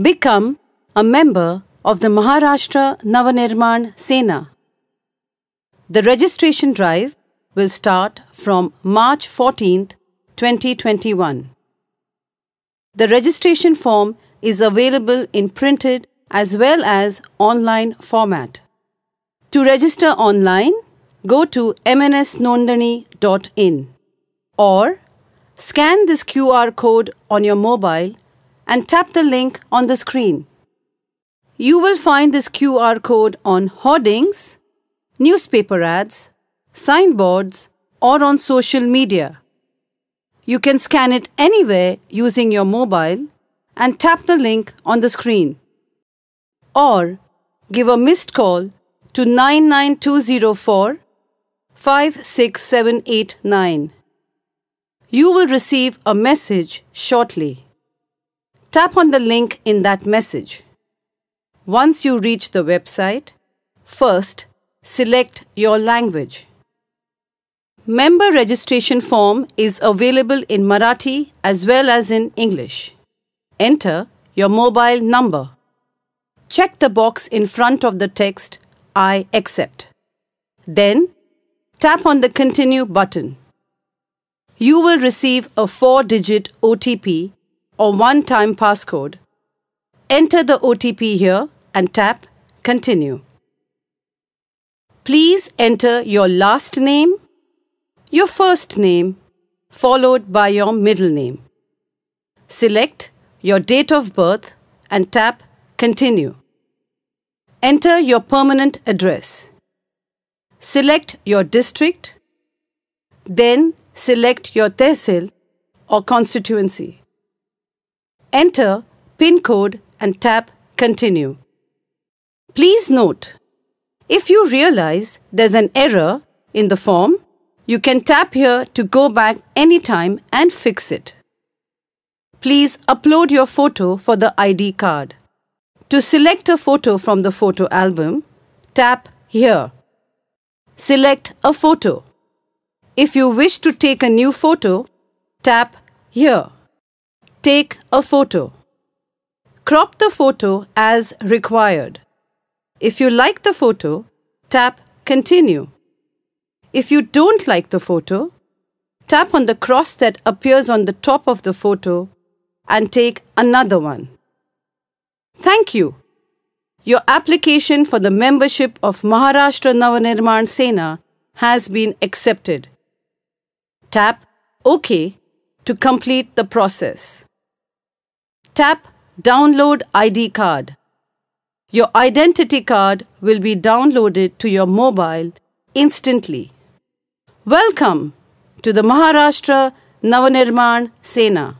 Become a member of the Maharashtra Navanirman Sena. The registration drive will start from March 14, 2021. The registration form is available in printed as well as online format. To register online, go to mnsnondani.in or scan this QR code on your mobile and tap the link on the screen. You will find this QR code on hoardings, newspaper ads, signboards, or on social media. You can scan it anywhere using your mobile and tap the link on the screen. Or give a missed call to 99204 56789. You will receive a message shortly. Tap on the link in that message. Once you reach the website, first select your language. Member registration form is available in Marathi as well as in English. Enter your mobile number. Check the box in front of the text I accept. Then tap on the continue button. You will receive a 4 digit OTP or one-time passcode. Enter the OTP here and tap Continue. Please enter your last name, your first name, followed by your middle name. Select your date of birth and tap Continue. Enter your permanent address. Select your district, then select your tehsil or constituency. Enter PIN code and tap Continue. Please note, if you realize there's an error in the form, you can tap here to go back anytime and fix it. Please upload your photo for the ID card. To select a photo from the photo album, tap here. Select a photo. If you wish to take a new photo, tap here. Take a photo. Crop the photo as required. If you like the photo, tap Continue. If you don't like the photo, tap on the cross that appears on the top of the photo and take another one. Thank you. Your application for the membership of Maharashtra Navanirman Sena has been accepted. Tap OK to complete the process. Tap Download ID Card. Your identity card will be downloaded to your mobile instantly. Welcome to the Maharashtra Navanirman Sena.